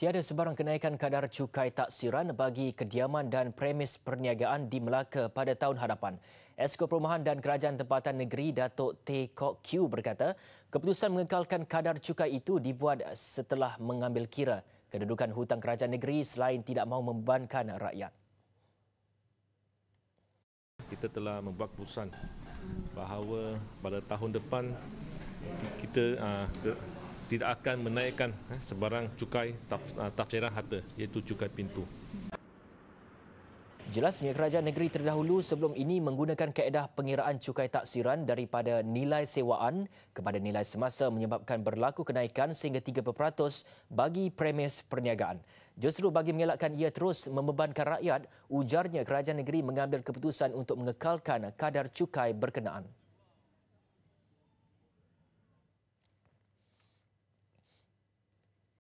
Tiada sebarang kenaikan kadar cukai taksiran bagi kediaman dan premis perniagaan di Melaka pada tahun hadapan. Esko Perumahan dan Kerajaan Tempatan Negeri Datuk T. Kok Q berkata, keputusan mengekalkan kadar cukai itu dibuat setelah mengambil kira kedudukan hutang kerajaan negeri selain tidak mahu membebankan rakyat. Kita telah membuat keputusan bahawa pada tahun depan kita, ah, kita tidak akan menaikkan eh, sebarang cukai ah, tafsiran harta iaitu cukai pintu. Jelasnya kerajaan negeri terdahulu sebelum ini menggunakan kaedah pengiraan cukai taksiran daripada nilai sewaan kepada nilai semasa menyebabkan berlaku kenaikan sehingga 3% bagi premis perniagaan. Justru bagi mengelakkan ia terus membebankan rakyat, ujarnya kerajaan negeri mengambil keputusan untuk mengekalkan kadar cukai berkenaan.